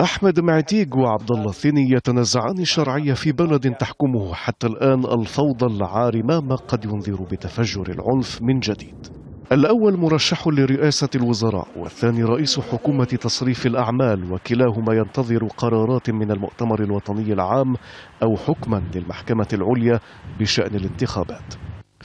أحمد معتيق وعبد الله الثاني يتنازعان الشرعية في بلد تحكمه حتى الآن الفوضى العارمة ما قد ينذر بتفجر العنف من جديد الأول مرشح لرئاسة الوزراء والثاني رئيس حكومة تصريف الأعمال وكلاهما ينتظر قرارات من المؤتمر الوطني العام أو حكما للمحكمة العليا بشأن الانتخابات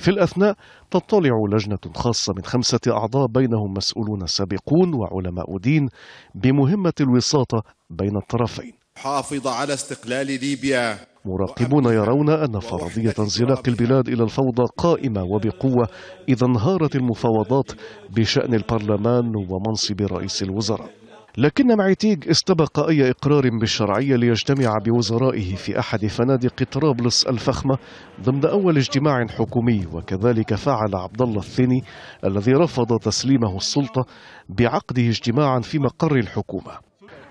في الأثناء تطلع لجنة خاصة من خمسة أعضاء بينهم مسؤولون سابقون وعلماء دين بمهمة الوساطة بين الطرفين حافظ على استقلال ليبيا مراقبون يرون أن فرضية انزلاق البلاد إلى الفوضى قائمة وبقوة إذا انهارت المفاوضات بشأن البرلمان ومنصب رئيس الوزراء لكن معيتيغ استبق أي إقرار بالشرعية ليجتمع بوزرائه في أحد فنادق طرابلس الفخمة ضمن أول اجتماع حكومي وكذلك فعل عبد الله الثاني الذي رفض تسليمه السلطة بعقده اجتماعا في مقر الحكومة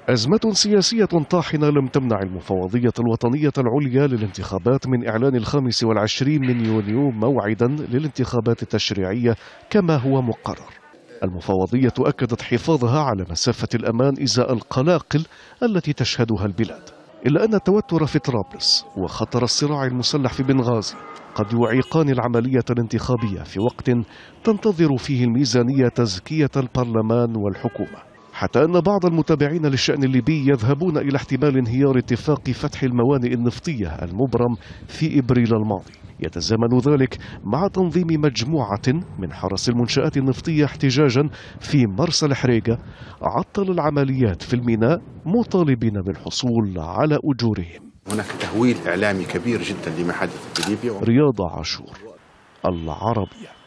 أزمة سياسية طاحنة لم تمنع المفوضية الوطنية العليا للانتخابات من إعلان الخامس والعشرين من يونيو موعدا للانتخابات التشريعية كما هو مقرر المفوضية أكدت حفاظها على مسافة الأمان إزاء القلاقل التي تشهدها البلاد إلا أن التوتر في طرابلس وخطر الصراع المسلح في بنغازي قد يعيقان العملية الانتخابية في وقت تنتظر فيه الميزانية تزكية البرلمان والحكومة حتى أن بعض المتابعين للشأن الليبي يذهبون إلى احتمال انهيار اتفاق فتح الموانئ النفطية المبرم في إبريل الماضي يتزامن ذلك مع تنظيم مجموعة من حرس المنشآت النفطية احتجاجا في مرسى الحريقة عطل العمليات في الميناء مطالبين بالحصول على أجورهم هناك تهويل إعلامي كبير جدا لما حدث في ليبيا رياض عاشور العربية